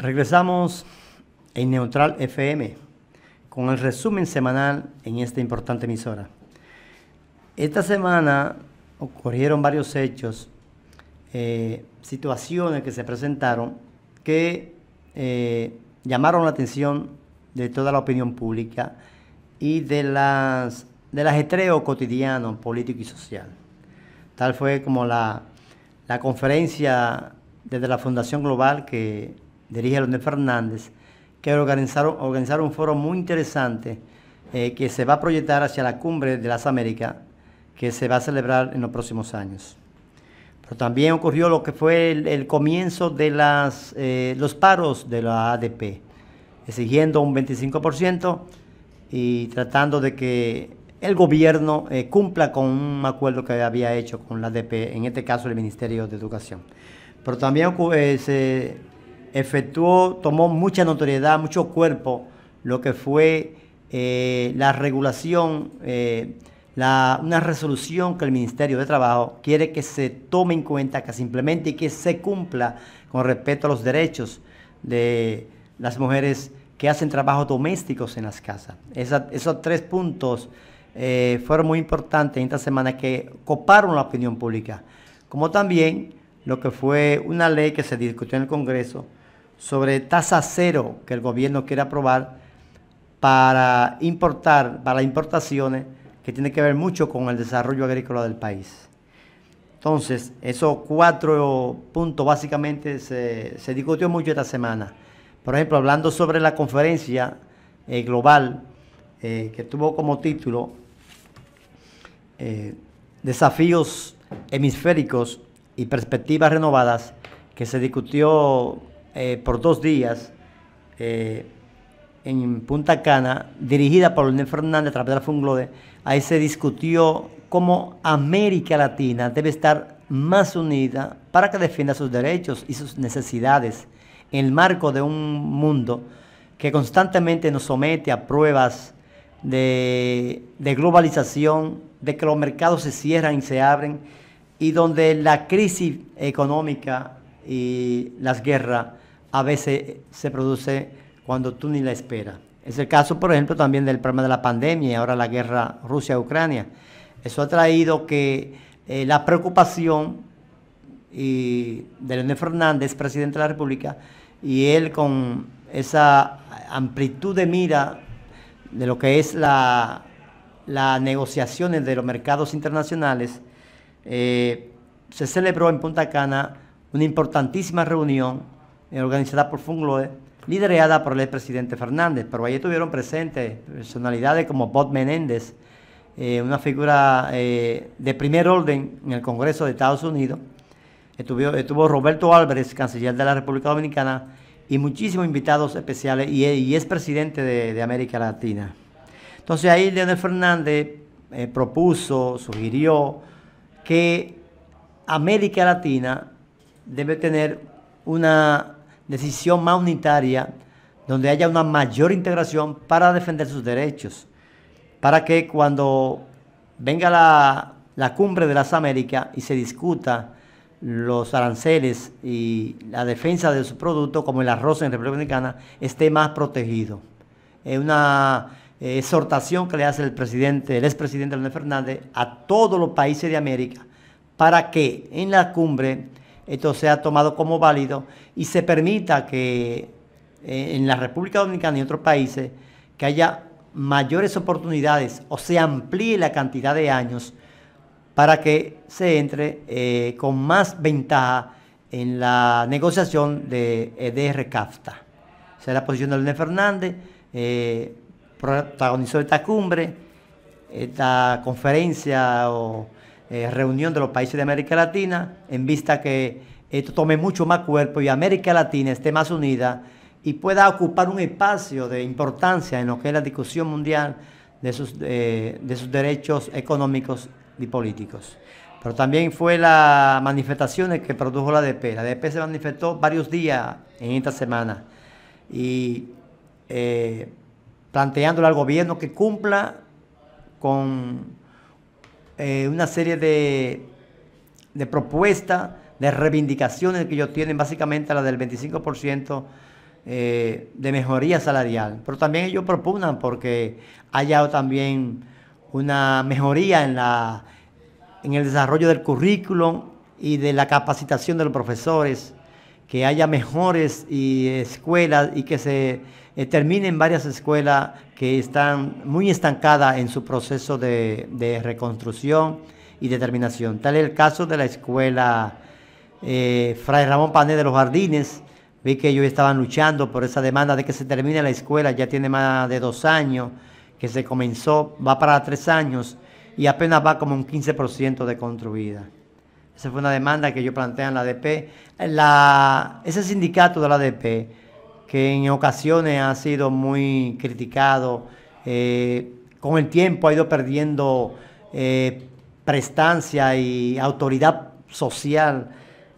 Regresamos en Neutral FM con el resumen semanal en esta importante emisora. Esta semana ocurrieron varios hechos, eh, situaciones que se presentaron que eh, llamaron la atención de toda la opinión pública y de las del ajetreo cotidiano, político y social. Tal fue como la conferencia desde la Fundación Global que dirige de Fernández, que organizaron, un foro muy interesante eh, que se va a proyectar hacia la cumbre de las Américas, que se va a celebrar en los próximos años. Pero también ocurrió lo que fue el, comienzo de las, eh, los paros de la ADP, exigiendo un 25% y tratando de que el gobierno eh, cumpla con un acuerdo que había hecho con la ADP, en este caso el Ministerio de Educación. Pero también ocurrió se efectuó, tomó mucha notoriedad, mucho cuerpo, lo que fue eh, la regulación, eh, una resolución que el Ministerio de Trabajo quiere que se tome en cuenta, que simplemente que se cumpla con respecto a los derechos de las mujeres que hacen trabajos domésticos en las casas. esos tres puntos eh, fueron muy importantes en esta semana que coparon la opinión pública, como también lo que fue una ley que se discutió en el Congreso sobre tasa cero que el gobierno quiere aprobar para importar, para importaciones, que tiene que ver mucho con el desarrollo agrícola del país. Entonces, esos cuatro puntos básicamente se, discutió mucho esta semana. Por ejemplo, hablando sobre la conferencia eh, global eh, que tuvo como título eh, Desafíos hemisféricos y perspectivas renovadas, que se discutió eh, por dos días eh, en Punta Cana, dirigida por Leonel Fernández a través de la Funglode, ahí se discutió cómo América Latina debe estar más unida para que defienda sus derechos y sus necesidades en el marco de un mundo que constantemente nos somete a pruebas de, de, globalización, de que los mercados se cierran y se abren, y donde la crisis económica y las guerras a veces se produce cuando tú ni la esperas. Es el caso, por ejemplo, también del problema de la pandemia y ahora la guerra Rusia-Ucrania. Eso ha traído que eh, la preocupación de Leonel Fernández, presidente de la República, y él con esa amplitud de mira de lo que es la, las negociaciones de los mercados internacionales, eh, se celebró en Punta Cana una importantísima reunión eh, organizada por Fungloe, liderada por el expresidente Fernández. Pero ahí estuvieron presentes personalidades como Bob Menéndez, eh, una figura eh, de primer orden en el Congreso de Estados Unidos. Estuvo, Roberto Álvarez, canciller de la República Dominicana, y muchísimos invitados especiales, y, expresidente es presidente de, América Latina. Entonces ahí Leonel Fernández propuso, sugirió que América Latina debe tener una decisión más unitaria, donde haya una mayor integración para defender sus derechos, para que cuando venga la, cumbre de las Américas y se discuta los aranceles y la defensa de su producto, como el arroz en República Dominicana, esté más protegido. Es una exhortación que le hace el presidente, el expresidente Leonel Fernández, a todos los países de América, para que en la cumbre esto sea tomado como válido y se permita que eh, en la República Dominicana y otros países que haya mayores oportunidades o se amplíe la cantidad de años para que se entre eh, con más ventaja en la negociación de EDR-CAFTA. Eh, o sea, la posición de Leonel Fernández protagonizó esta cumbre, esta conferencia o eh, reunión de los países de América Latina, en vista que esto tome mucho más cuerpo y América Latina esté más unida y pueda ocupar un espacio de importancia en lo que es la discusión mundial de sus, eh, de sus derechos económicos y políticos. Pero también fue la manifestación que produjo la DP. La DP se manifestó varios días en esta semana y eh, planteándole al gobierno que cumpla con eh, una serie de, propuestas, de reivindicaciones que ellos tienen, básicamente la del 25% eh, de mejoría salarial. Pero también ellos proponen porque haya también una mejoría en, la, en el desarrollo del currículum y de la capacitación de los profesores, que haya mejores escuelas y que se eh, terminen varias escuelas que están muy estancadas en su proceso de, reconstrucción y determinación. Tal es el caso de la escuela eh, Fray Ramón Pané de los Jardines. Vi que ellos estaban luchando por esa demanda de que se termine la escuela, ya tiene más de dos años que se comenzó, va para tres años y apenas va como un 15% de construida. Esa fue una demanda que yo planteé en la ADP. ese sindicato de la ADP que en ocasiones ha sido muy criticado. Eh, con el tiempo ha ido perdiendo eh, prestancia y autoridad social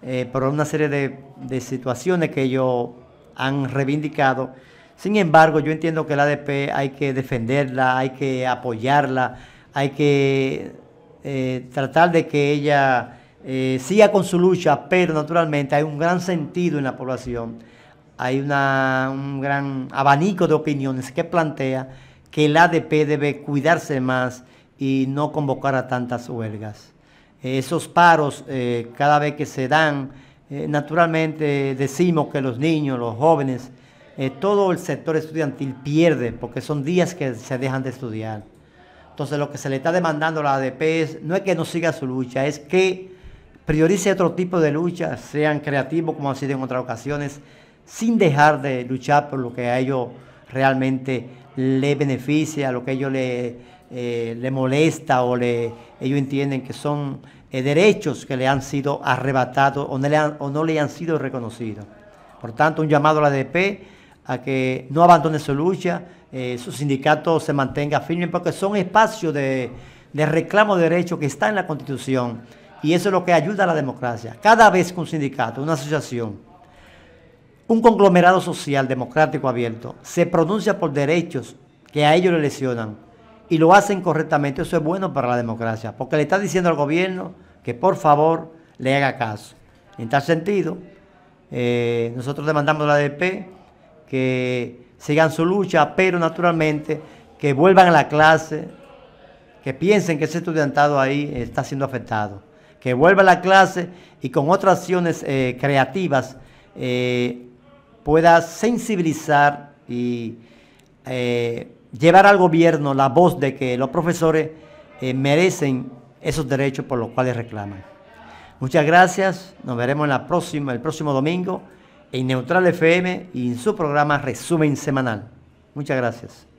eh, por una serie de, de, situaciones que ellos han reivindicado. Sin embargo, yo entiendo que la ADP hay que defenderla, hay que apoyarla, hay que tratar de que ella siga con su lucha, pero naturalmente hay un gran sentido en la población hay una, un gran abanico de opiniones que plantea que el ADP debe cuidarse más y no convocar a tantas huelgas. Eh, esos paros, eh, cada vez que se dan, eh, naturalmente decimos que los niños, los jóvenes, todo el sector estudiantil pierde porque son días que se dejan de estudiar. Entonces lo que se le está demandando a la ADP es, no es que no siga su lucha, es que priorice otro tipo de lucha, sean creativos como ha sido en otras ocasiones, sin dejar de luchar por lo que a ellos realmente les beneficia, lo que a ellos les, eh, molesta o le, ellos entienden que son eh, derechos que le han sido arrebatados o no, le han, o no le han sido reconocidos. Por tanto, un llamado a la ADP a que no abandone su lucha, eh, su sindicato se mantenga firme, porque son espacios de, reclamo de derechos que están en la Constitución. Y eso es lo que ayuda a la democracia. Cada vez que un sindicato, una asociación, un conglomerado social democrático abierto se pronuncia por derechos que a ellos le lesionan y lo hacen correctamente. Eso es bueno para la democracia, porque le está diciendo al gobierno que por favor le haga caso. En tal sentido, eh, nosotros demandamos a la ADP que sigan su lucha, pero naturalmente que vuelvan a la clase, que piensen que ese estudiantado ahí está siendo afectado, que vuelva a la clase y con otras acciones eh, creativas eh, pueda sensibilizar y eh, llevar al gobierno la voz de que los profesores eh, merecen esos derechos por los cuales reclaman. Muchas gracias, nos veremos la próxima, el próximo domingo en Neutral FM y en su programa Resumen Semanal. Muchas gracias.